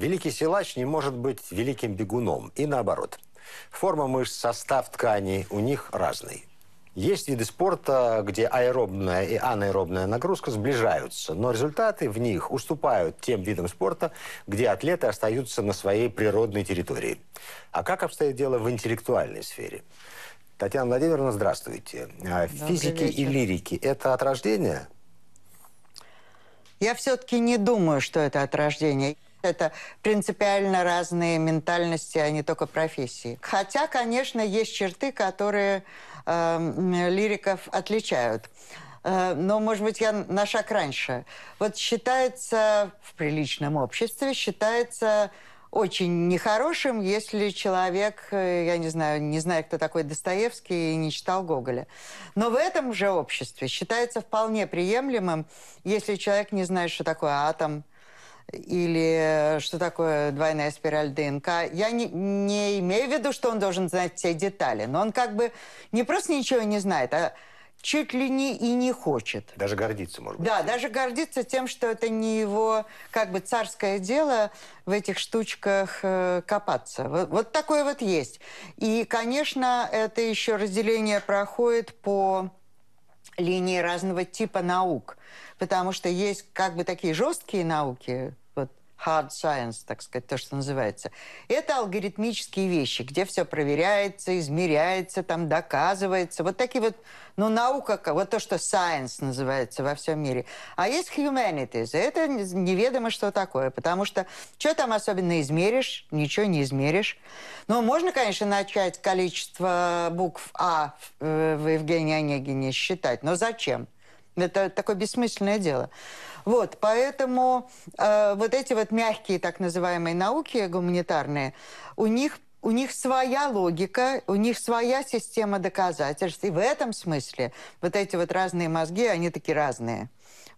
Великий силач не может быть великим бегуном, и наоборот. Форма мышц, состав тканей у них разный. Есть виды спорта, где аэробная и анаэробная нагрузка сближаются, но результаты в них уступают тем видам спорта, где атлеты остаются на своей природной территории. А как обстоит дело в интеллектуальной сфере? Татьяна Владимировна, здравствуйте. А, физики и лирики – это от рождения? Я все-таки не думаю, что это от рождения. Это принципиально разные ментальности, а не только профессии. Хотя, конечно, есть черты, которые э, лириков отличают э, но, может быть, я на шаг раньше. Вот считается в приличном обществе, считается очень нехорошим, если человек, э, я не знаю, не знает, кто такой Достоевский и не читал Гоголя. Но в этом же обществе считается вполне приемлемым, если человек не знает, что такое атом, или э, что такое двойная спираль ДНК. Я не, не имею в виду, что он должен знать все детали, но он как бы не просто ничего не знает, а чуть ли не и не хочет. Даже гордиться, может быть. Да, даже гордиться тем, что это не его как бы царское дело в этих штучках э, копаться. Вот, вот такое вот есть. И, конечно, это еще разделение проходит по линии разного типа наук, потому что есть как бы такие жесткие науки, hard science, так сказать, то, что называется. Это алгоритмические вещи, где все проверяется, измеряется, там доказывается. Вот такие вот, ну, наука, вот то, что science называется во всем мире. А есть humanities, это неведомо, что такое, потому что что там особенно измеришь, ничего не измеришь. Но ну, можно, конечно, начать количество букв А э, в Евгении Онегине считать, но зачем? Это такое бессмысленное дело. Вот, поэтому э, вот эти вот мягкие так называемые науки гуманитарные, у них у них своя логика, у них своя система доказательств. И в этом смысле вот эти вот разные мозги, они такие разные.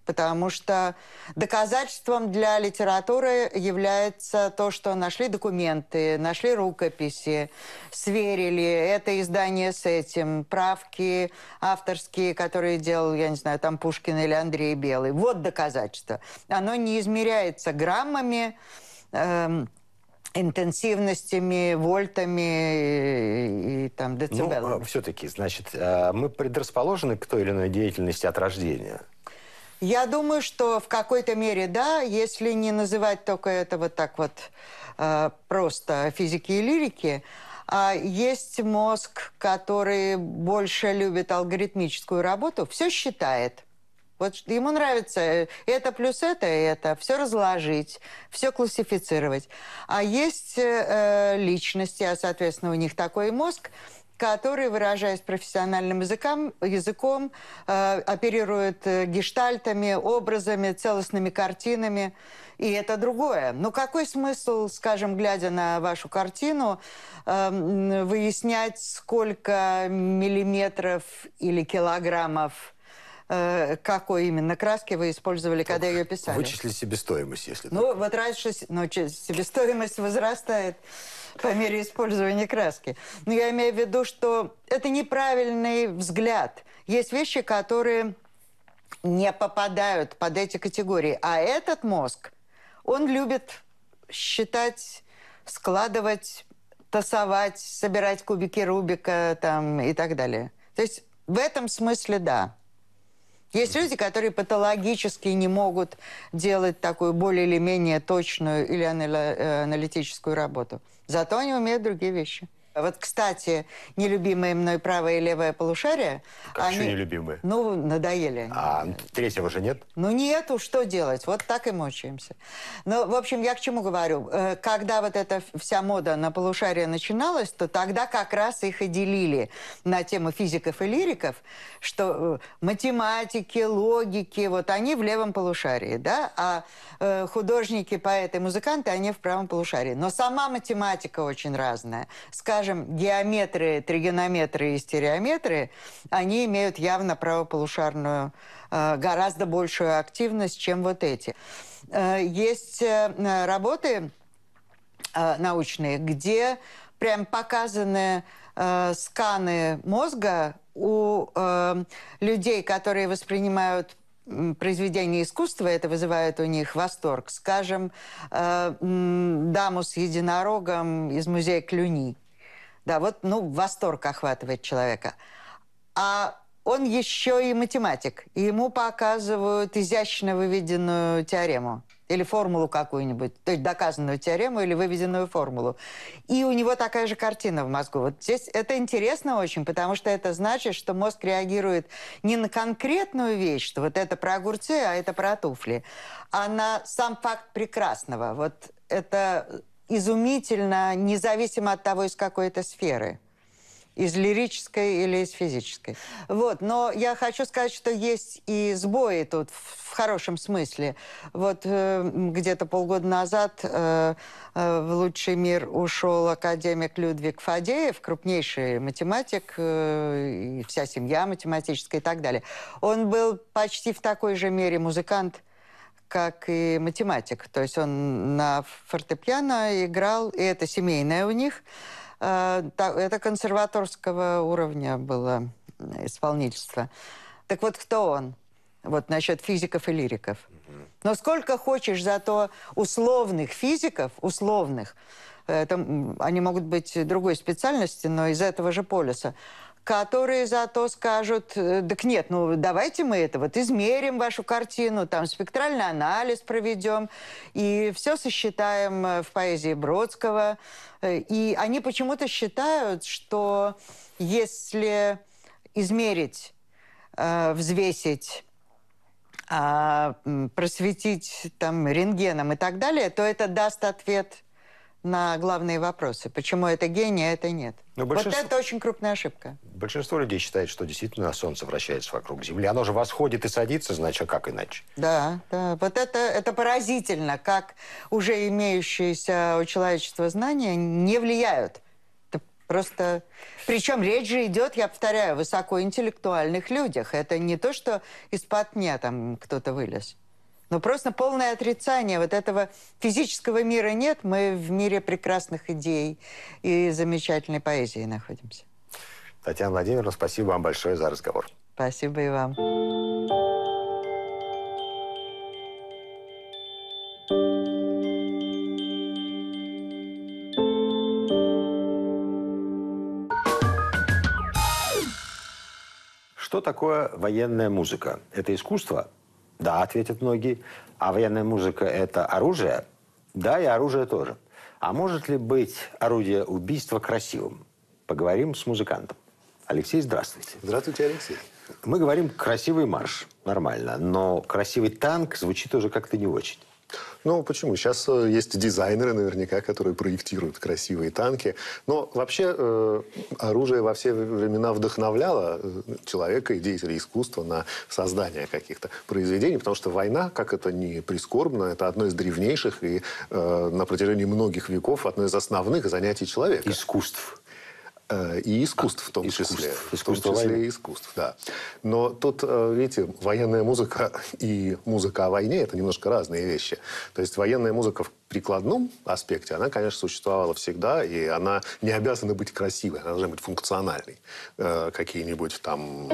Потому что доказательством для литературы является то, что нашли документы, нашли рукописи, сверили это издание с этим, правки авторские, которые делал, я не знаю, там Пушкин или Андрей Белый. Вот доказательство. Оно не измеряется граммами, эм, интенсивностями, вольтами и, и там ну, децибелами. Ну, а, все-таки, значит, э, мы предрасположены к той или иной деятельности от рождения. Я думаю, что в какой-то мере, да, если не называть только это вот так вот э, просто физики и лирики, а есть мозг, который больше любит алгоритмическую работу, все считает – вот ему нравится э, это плюс это и это. Все разложить, все классифицировать. А есть э, э, личности, а, соответственно, у них такой мозг, который, выражаясь профессиональным языком, языком э, оперирует э, гештальтами, образами, целостными картинами. И это другое. Но какой смысл, скажем, глядя на вашу картину, э, выяснять, сколько миллиметров или килограммов Э, какой именно краски вы использовали, когда ее писали. Вычисли себестоимость, если Ну, так. вот раньше ну, себестоимость возрастает по мере использования краски. Но я имею в виду, что это неправильный взгляд. Есть вещи, которые не попадают под эти категории. А этот мозг, он любит считать, складывать, тасовать, собирать кубики Рубика там, и так далее. То есть в этом смысле да. Есть люди, которые патологически не могут делать такую более или менее точную или э, аналитическую работу. Зато они умеют другие вещи. Вот, кстати, нелюбимые мной правое и левое полушарие... Как они, еще нелюбимые? Ну, надоели. А третьего же нет? Ну, нету, что делать? Вот так и мучаемся. Ну, в общем, я к чему говорю. Э, когда вот эта вся мода на полушарие начиналась, то тогда как раз их и делили на тему физиков и лириков, что э, математики, логики, вот они в левом полушарии, да, а э, художники, поэты, музыканты, они в правом полушарии. Но сама математика очень разная. Скажем, скажем, геометры, тригонометры и стереометры, они имеют явно правополушарную, э, гораздо большую активность, чем вот эти. Э, есть э, работы научные, где прям показаны сканы мозга у людей, которые воспринимают произведение искусства, это вызывает у них восторг. Скажем, э, даму с единорогом из музея Клюни. Да, вот, ну, восторг охватывает человека. А он еще и математик, и ему показывают изящно выведенную теорему или формулу какую-нибудь, то есть доказанную теорему или выведенную формулу. И у него такая же картина в мозгу. Вот здесь это интересно очень, потому что это значит, что мозг реагирует не на конкретную вещь, что вот это про огурцы, а это про туфли, а на сам факт прекрасного. Вот это изумительно, независимо от того, из какой это сферы из лирической или из физической. Вот, но я хочу сказать, что есть и сбои тут в хорошем смысле. Вот э, где-то полгода назад э, э, в лучший мир ушел академик Людвиг Фадеев, крупнейший математик, э, и вся семья математическая и так далее. Он был почти в такой же мере музыкант, как и математик. То есть он на фортепиано играл, и это семейное у них. А, это консерваторского уровня было исполнительство. Так вот, кто он? Вот насчет физиков и лириков. Но сколько хочешь зато условных физиков, условных, это, они могут быть другой специальности, но из этого же полюса, которые зато скажут, э, так нет, ну давайте мы это вот измерим вашу картину, там спектральный анализ проведем, и все сосчитаем э, в поэзии Бродского. Э, и они почему-то считают, что если измерить, взвесить а, просветить там рентгеном и так далее, то это даст ответ на главные вопросы. Почему это гений, а это нет. Но большинство... Вот это очень крупная ошибка. Большинство людей считает, что действительно Солнце вращается вокруг Земли. Оно же восходит и садится, значит, как иначе? Да, да. Вот это, это поразительно, как уже имеющиеся у человечества знания не влияют. Это просто... Причем речь же идет, я повторяю, о высокоинтеллектуальных людях. Это не то, что из-под дня там кто-то вылез. Но просто полное отрицание вот этого физического мира нет. Мы в мире прекрасных идей и замечательной поэзии находимся. Татьяна Владимировна, спасибо вам большое за разговор. Спасибо и вам. Что такое военная музыка? Это искусство, да, ответят многие. А военная музыка – это оружие? Да, и оружие тоже. А может ли быть орудие убийства красивым? Поговорим с музыкантом. Алексей, здравствуйте. Здравствуйте, Алексей. Мы говорим «красивый марш». Нормально. Но «красивый танк» звучит уже как-то не очень. Ну, почему? Сейчас э, есть дизайнеры наверняка, которые проектируют красивые танки. Но вообще э, оружие во все времена вдохновляло э, человека и деятелей искусства на создание каких-то произведений, потому что война, как это ни прискорбно, это одно из древнейших и э, на протяжении многих веков одно из основных занятий человека. Искусств. Э, и искусств в том искусств, числе. Искусство в том числе войны. и искусств, да. Но тут, э, видите, военная музыка и музыка о войне – это немножко разные вещи. То есть военная музыка в прикладном аспекте, она, конечно, существовала всегда, и она не обязана быть красивой, она должна быть функциональной. Э, какие-нибудь там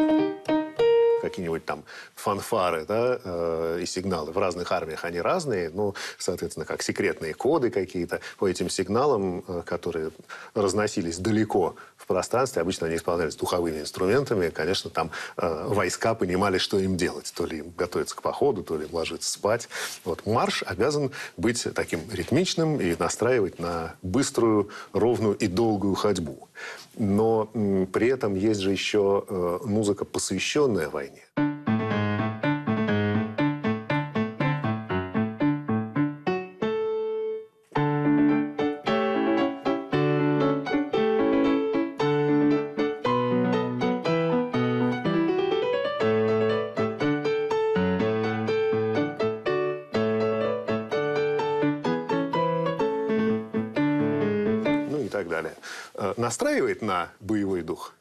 какие-нибудь там фанфары да, э, и сигналы. В разных армиях они разные, ну, соответственно, как секретные коды какие-то по этим сигналам, э, которые разносились далеко пространстве, обычно они исполнялись духовыми инструментами, и, конечно, там э, войска понимали, что им делать, то ли им готовиться к походу, то ли им ложиться спать. Вот марш обязан быть таким ритмичным и настраивать на быструю, ровную и долгую ходьбу. Но м, при этом есть же еще э, музыка, посвященная войне. далее, э, настраивает на боевой дух?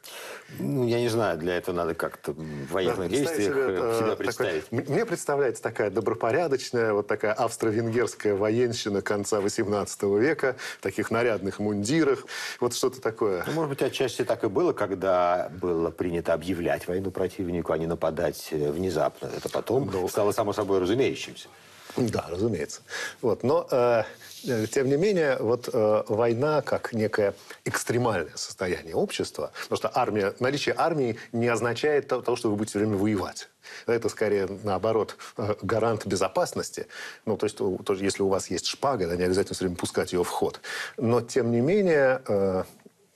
Ну, я не знаю, для этого надо как-то в военных действиях э, э, себя представить. Такой, мне представляется такая добропорядочная, вот такая австро-венгерская военщина конца 18 века, в таких нарядных мундирах, вот что-то такое. Ну, может быть, отчасти так и было, когда было принято объявлять войну противнику, а не нападать внезапно. Это потом Но... Ну, стало само собой разумеющимся. Да, разумеется. Вот, но, э, э, тем не менее, вот э, война как некое экстремальное состояние общества, потому что армия, наличие армии не означает того, что вы будете все время воевать. Это скорее, наоборот, э, гарант безопасности. Ну, то есть, если у вас есть шпага, да, не обязательно все время пускать ее в ход. Но, тем не менее, э,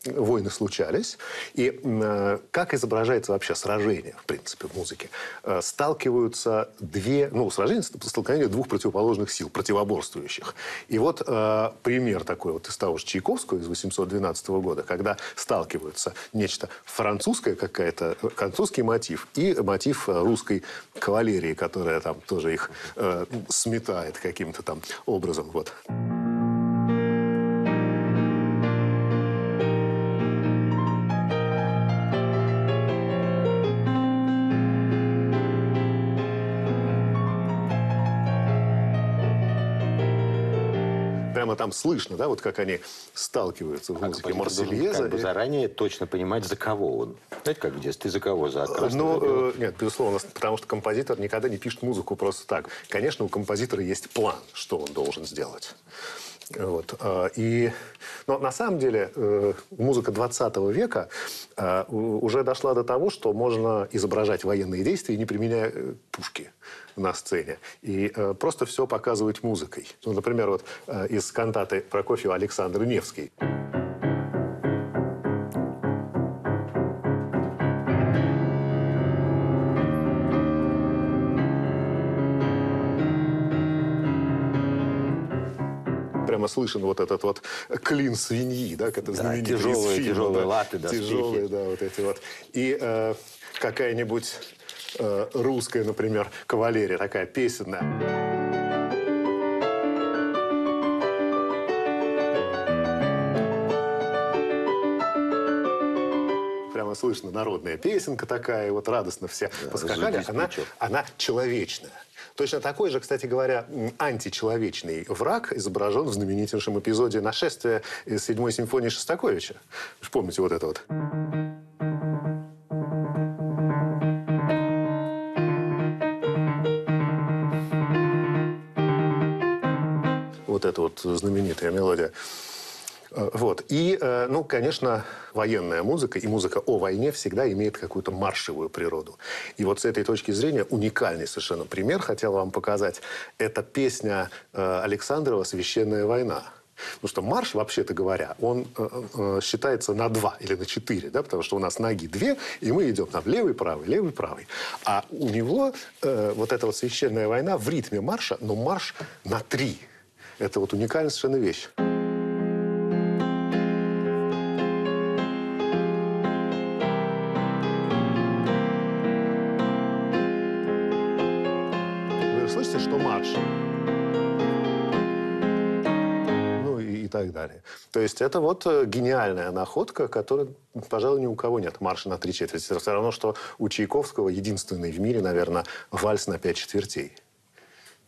войны случались. И э, как изображается вообще сражение, в принципе, в музыке? Э, сталкиваются две... Ну, сражение – столкновение двух противоположных сил, противоборствующих. И вот э, пример такой вот из того же Чайковского из 812 года, когда сталкиваются нечто французское какая-то, э, французский мотив и мотив русской кавалерии, которая там тоже их сметает каким-то там образом. Вот. Thank прямо там слышно, да, вот как они сталкиваются в музыке Марсельеза. Как бы заранее точно понимать, за кого он. Знаете, как в детстве, за кого? За э, Ну, э, нет, безусловно, потому что композитор никогда не пишет музыку просто так. Конечно, у композитора есть план, что он должен сделать. Вот. А, и, но на самом деле э, музыка 20 века а, уже дошла до того, что можно изображать военные действия, не применяя э, пушки на сцене. И э, просто все показывать музыкой. Ну, например, вот из кантаты Прокофьева «Александр Невский». прямо слышен вот этот вот клин свиньи, да, как это да, тяжелые, фильма, тяжелые да, латы, да, тяжелые, да, вот эти вот. И э, какая-нибудь э, русская, например, кавалерия такая песенная. слышно народная песенка такая, вот радостно все да, поскакали, она, плечо. она человечная. Точно такой же, кстати говоря, античеловечный враг изображен в знаменитейшем эпизоде нашествия из седьмой симфонии Шостаковича. помните вот это вот? Вот эта вот знаменитая мелодия. Э, вот. И, э, ну, конечно, военная музыка и музыка о войне всегда имеет какую-то маршевую природу. И вот с этой точки зрения уникальный совершенно пример хотел вам показать. Это песня э, Александрова «Священная война». Потому ну что марш, вообще-то говоря, он считается на два или на четыре, да, потому что у нас ноги две, и мы идем там левый, правый, левый, правый. А у него вот эта вот священная война в ритме марша, но марш на три. Это вот уникальная совершенно вещь. То есть это вот э, гениальная находка, которой, пожалуй, ни у кого нет. Марш на три четверти. Это все равно, что у Чайковского единственный в мире, наверное, вальс на пять четвертей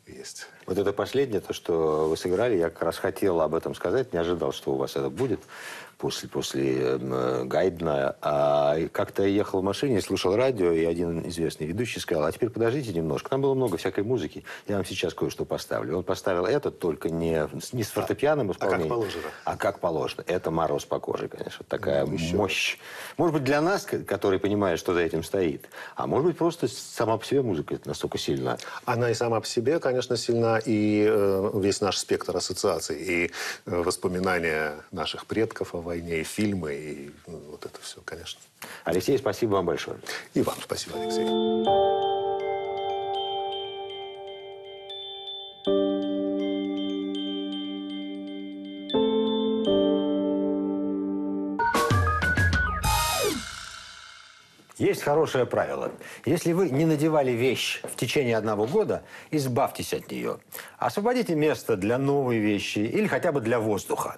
есть. Вот это последнее, то, что вы сыграли, я как раз хотел об этом сказать, не ожидал, что у вас это будет после, после эм, э, Гайдна. А как-то я ехал в машине, слушал радио, и один известный ведущий сказал, а теперь подождите немножко, там было много всякой музыки, я вам сейчас кое-что поставлю. Он поставил это, только не, не с фортепианом, исполнением. А, а как положено. А как положено. Это мороз по коже, конечно. Такая ну, еще. мощь. Может быть, для нас, которые понимают, что за этим стоит, а может быть, просто сама по себе музыка настолько сильна. Она и сама по себе, конечно, сильна и э, весь наш спектр ассоциаций, и э, воспоминания наших предков о войне, и фильмы, и ну, вот это все, конечно. Алексей, спасибо вам большое. И вам спасибо, Алексей. Есть хорошее правило. Если вы не надевали вещь в течение одного года, избавьтесь от нее. Освободите место для новой вещи или хотя бы для воздуха.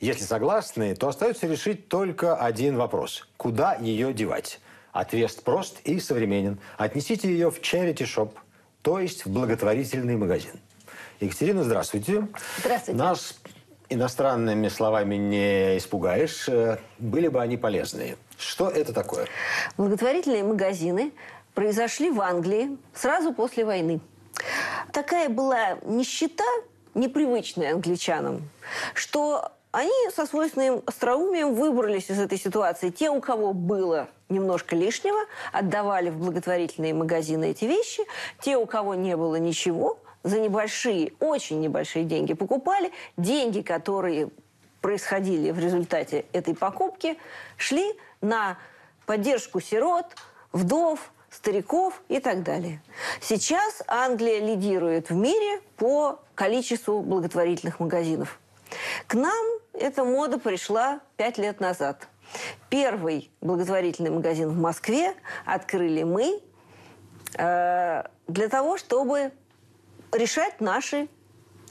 Если согласны, то остается решить только один вопрос. Куда ее девать? Ответ прост и современен. Отнесите ее в charity shop, то есть в благотворительный магазин. Екатерина, здравствуйте. Здравствуйте. Нас иностранными словами не испугаешь, э, были бы они полезные. Что это такое? Благотворительные магазины произошли в Англии сразу после войны. Такая была нищета, непривычная англичанам, что они со свойственным остроумием выбрались из этой ситуации. Те, у кого было немножко лишнего, отдавали в благотворительные магазины эти вещи. Те, у кого не было ничего, за небольшие, очень небольшие деньги покупали. Деньги, которые происходили в результате этой покупки, шли на поддержку сирот, вдов, стариков и так далее. Сейчас Англия лидирует в мире по количеству благотворительных магазинов. К нам эта мода пришла пять лет назад. Первый благотворительный магазин в Москве открыли мы э, для того, чтобы решать наши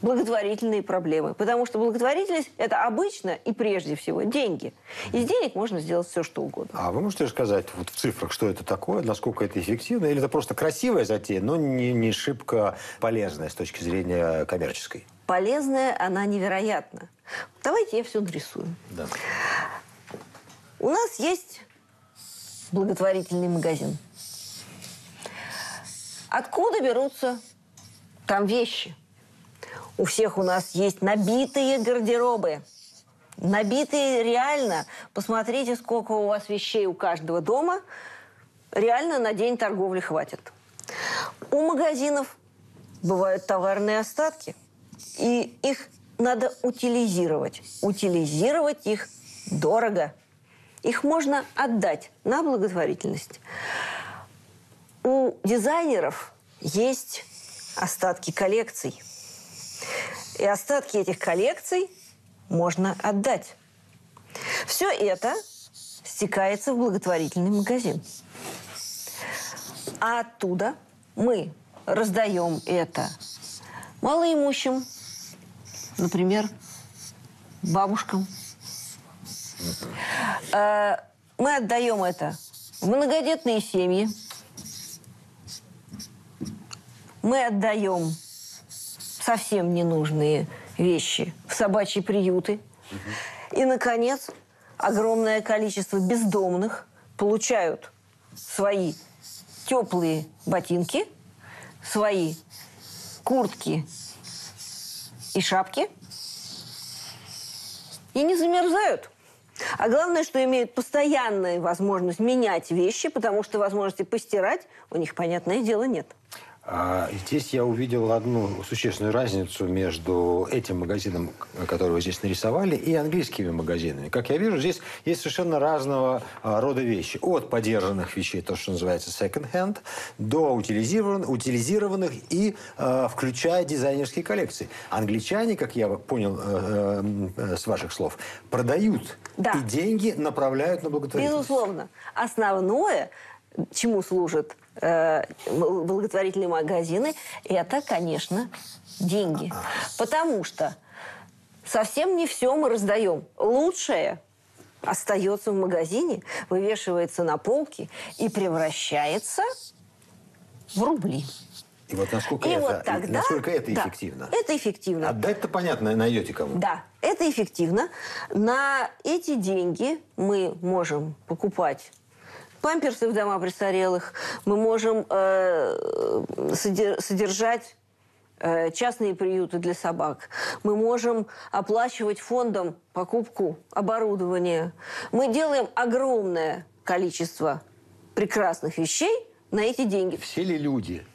благотворительные проблемы. Потому что благотворительность – это обычно и прежде всего деньги. Из денег можно сделать все, что угодно. А вы можете сказать вот в цифрах, что это такое, насколько это эффективно? Или это просто красивая затея, но не, не шибко полезная с точки зрения коммерческой? Полезная она невероятна. Давайте я все нарисую. Да. У нас есть благотворительный магазин. Откуда берутся там вещи. У всех у нас есть набитые гардеробы. Набитые реально. Посмотрите, сколько у вас вещей у каждого дома. Реально на день торговли хватит. У магазинов бывают товарные остатки. И их надо утилизировать. Утилизировать их дорого. Их можно отдать на благотворительность. У дизайнеров есть остатки коллекций. И остатки этих коллекций можно отдать. Все это стекается в благотворительный магазин. А оттуда мы раздаем это малоимущим, например, бабушкам. Э, мы отдаем это в многодетные семьи, мы отдаем совсем ненужные вещи в собачьи приюты. И, наконец, огромное количество бездомных получают свои теплые ботинки, свои куртки и шапки и не замерзают. А главное, что имеют постоянную возможность менять вещи, потому что возможности постирать у них, понятное дело, нет. А, здесь я увидел одну существенную разницу между этим магазином, который вы здесь нарисовали, и английскими магазинами. Как я вижу, здесь есть совершенно разного а, рода вещи. От подержанных вещей, то, что называется second-hand, до утилизированных, утилизированных и э, включая дизайнерские коллекции. Англичане, как я понял э, э, э, с ваших слов, продают да. и деньги направляют на благотворительность. Безусловно. Основное – чему служат э, благотворительные магазины, это, конечно, деньги. Потому что совсем не все мы раздаем. Лучшее остается в магазине, вывешивается на полке и превращается в рубли. И вот насколько, и это, вот тогда, насколько это да, эффективно? Это эффективно. Отдать-то а понятно, найдете кому. Да, это эффективно. На эти деньги мы можем покупать памперсы в дома престарелых, мы можем э, содержать э, частные приюты для собак. Мы можем оплачивать фондом покупку оборудования. Мы делаем огромное количество прекрасных вещей на эти деньги. Все ли люди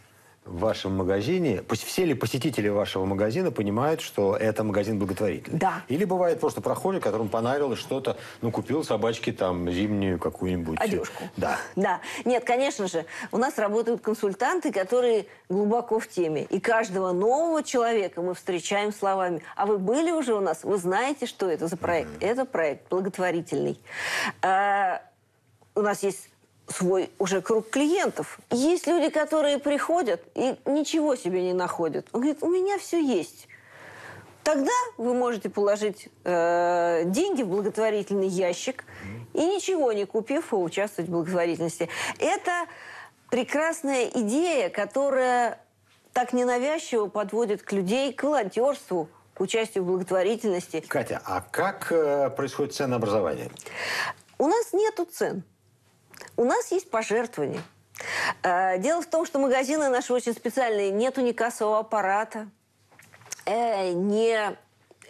в вашем магазине, все ли посетители вашего магазина понимают, что это магазин благотворительный? Да. Или бывает просто прохожий, которому понравилось что-то, ну, купил собачке там зимнюю какую-нибудь... Э, Одежку. Да. Да. Нет, конечно же, у нас работают консультанты, которые глубоко в теме. И каждого нового человека мы встречаем словами. А вы были уже у нас? Вы знаете, что это за проект? Mm-hmm. Это проект благотворительный. А, у нас есть свой уже круг клиентов. Есть люди, которые приходят и ничего себе не находят. Он говорит, у меня все есть. Тогда вы можете положить э, деньги в благотворительный ящик и ничего не купив, поучаствовать а в благотворительности. Это прекрасная идея, которая так ненавязчиво подводит к людей к волонтерству, к участию в благотворительности. Катя, а как э, происходит ценообразование? У нас нету цен. У нас есть пожертвования. Э, дело в том, что магазины наши очень специальные. Нету ни кассового аппарата, э, не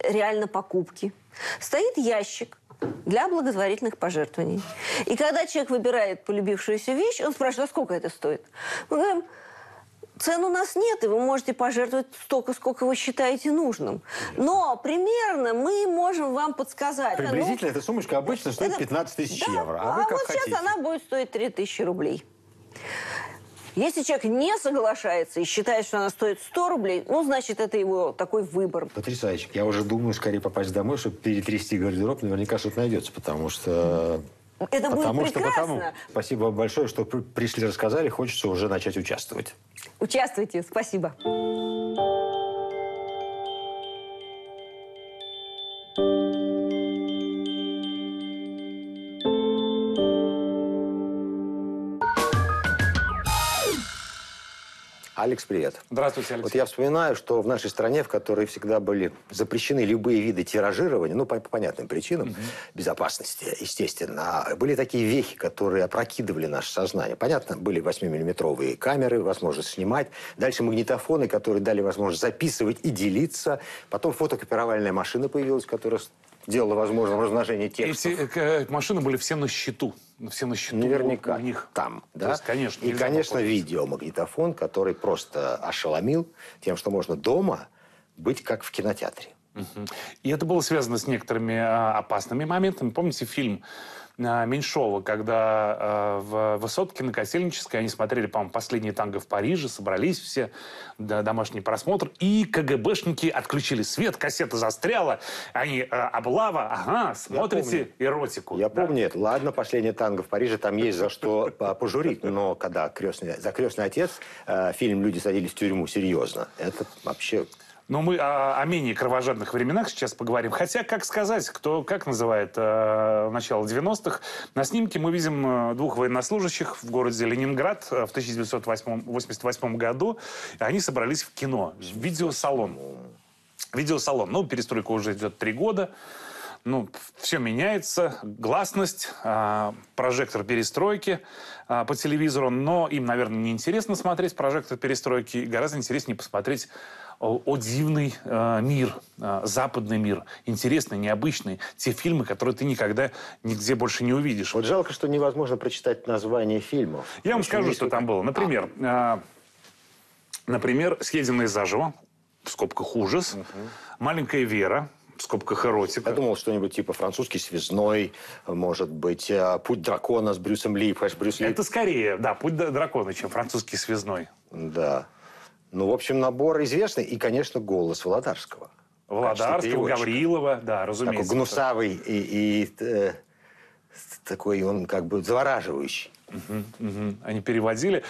реально покупки. Стоит ящик для благотворительных пожертвований. И когда человек выбирает полюбившуюся вещь, он спрашивает, а сколько это стоит? Мы говорим, цен у нас нет, и вы можете пожертвовать столько, сколько вы считаете нужным. Но примерно мы можем вам подсказать. А ну, Приблизительно ну, эта сумочка обычно стоит это, 15 тысяч да, евро. А, а вы как вот хотите. сейчас она будет стоить 3 тысячи рублей. Если человек не соглашается и считает, что она стоит 100 рублей, ну, значит, это его такой выбор. Потрясающе. Я уже думаю скорее попасть домой, чтобы перетрясти гардероб. Наверняка что-то найдется, потому что это потому будет прекрасно. Что потому, спасибо большое, что пришли, рассказали. Хочется уже начать участвовать. Участвуйте. Спасибо. Алекс, привет. Здравствуйте, Алекс. Вот я вспоминаю, что в нашей стране, в которой всегда были запрещены любые виды тиражирования, ну, по, по понятным причинам, угу. безопасности, естественно, были такие вехи, которые опрокидывали наше сознание. Понятно, были 8-миллиметровые камеры, возможность снимать. Дальше магнитофоны, которые дали возможность записывать и делиться. Потом фотокопировальная машина появилась, которая делало возможным размножение текстов. Эти машины были все на счету. Все на счету Наверняка у них. там. Да? Есть, конечно, И, конечно, попасть. видеомагнитофон, который просто ошеломил тем, что можно дома быть как в кинотеатре. Угу. И это было связано с некоторыми а, опасными моментами. Помните фильм Э, Меньшова, когда э, в высотке на Косельнической они смотрели, по-моему, последние танго в Париже, собрались все, домашний просмотр, и КГБшники отключили свет, кассета застряла, они э, облава, ага, смотрите эротику. Я помню это. Ладно, "Последние танго в Париже, там есть за что пожурить, но когда крестный, за крестный отец фильм «Люди садились в тюрьму», серьезно, это вообще но мы о, о менее кровожадных временах сейчас поговорим. Хотя, как сказать, кто как называет э, начало 90-х. На снимке мы видим э, двух военнослужащих в городе Ленинград э, в 1988 году. Они собрались в кино, в видеосалон. Видеосалон. Ну, перестройка уже идет три года ну, все меняется, гласность, э, прожектор перестройки э, по телевизору, но им, наверное, не интересно смотреть прожектор перестройки, гораздо интереснее посмотреть о, о дивный э, мир, э, западный мир, интересные, необычные. те фильмы, которые ты никогда нигде больше не увидишь. Вот жалко, что невозможно прочитать название фильмов. Я вам скажу, что там было. Например, э, например, «Съеденные заживо», в скобках ужас, угу. «Маленькая Вера», в скобках эротика. Я думал, что-нибудь типа французский связной, может быть, э, путь дракона с Брюсом Ли. Понимаешь, Брюс Ли... Это скорее, да, путь дракона, чем французский связной. Да. Ну, в общем, набор известный. И, конечно, голос Володарского. Володарского, Гаврилова, да, разумеется. Такой гнусавый и, и э, такой он как бы завораживающий. Угу, угу. Они переводили.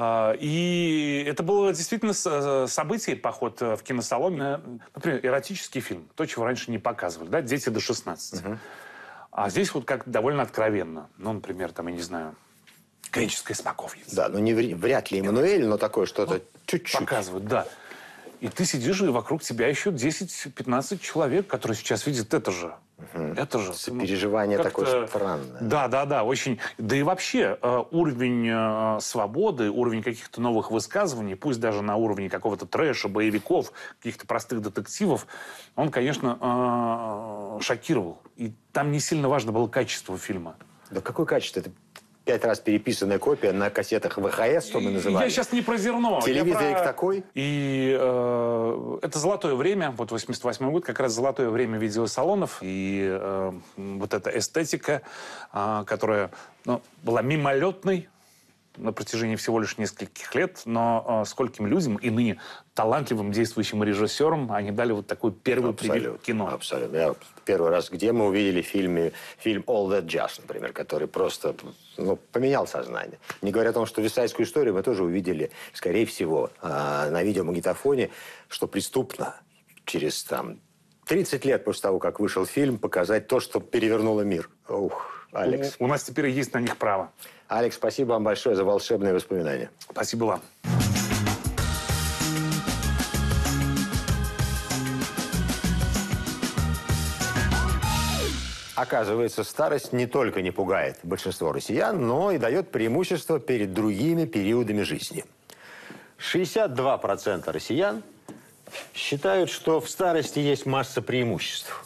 А, и это было действительно э, событие, поход э, в киносалоне. Э, например, эротический фильм. То, чего раньше не показывали. Да? Дети до 16. Угу. А здесь вот как довольно откровенно. Ну, например, там, я не знаю, греческая смоковница. Да, ну не, вряд ли Эммануэль, но такое что-то ну, чуть-чуть. Показывают, да. И ты сидишь, и вокруг тебя еще 10-15 человек, которые сейчас видят это же. Это же ну, переживание такое странное. Да, да, да, очень. Да и вообще э, уровень э, свободы, уровень каких-то новых высказываний, пусть даже на уровне какого-то трэша, боевиков, каких-то простых детективов, он, конечно, э, шокировал. И там не сильно важно было качество фильма. Да какое качество? Это пять раз переписанная копия на кассетах ВХС, что мы называем. Я сейчас не про зерно. Телевизор про... такой. И э, это золотое время, вот 88 год, как раз золотое время видеосалонов. И э, вот эта эстетика, э, которая ну, была мимолетной, на протяжении всего лишь нескольких лет, но э, скольким людям и ныне талантливым действующим режиссерам они дали вот такой первый Абсолютно. кино. Абсолютно. Я первый раз, где мы увидели в фильме, фильм «All That Jazz», например, который просто ну, поменял сознание. Не говоря о том, что «Висайскую историю» мы тоже увидели, скорее всего, э, на видеомагнитофоне, что преступно через там 30 лет после того, как вышел фильм, показать то, что перевернуло мир. Ух, Алекс. У, нас теперь есть на них право. Алекс, спасибо вам большое за волшебные воспоминания. Спасибо вам. Оказывается, старость не только не пугает большинство россиян, но и дает преимущество перед другими периодами жизни. 62% россиян считают, что в старости есть масса преимуществ.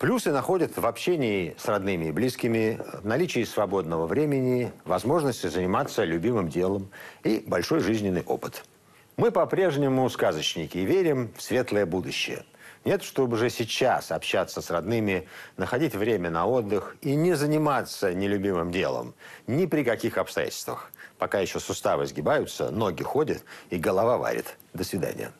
Плюсы находят в общении с родными и близкими, в наличии свободного времени, возможности заниматься любимым делом и большой жизненный опыт. Мы по-прежнему сказочники и верим в светлое будущее. Нет, чтобы уже сейчас общаться с родными, находить время на отдых и не заниматься нелюбимым делом. Ни при каких обстоятельствах. Пока еще суставы сгибаются, ноги ходят и голова варит. До свидания.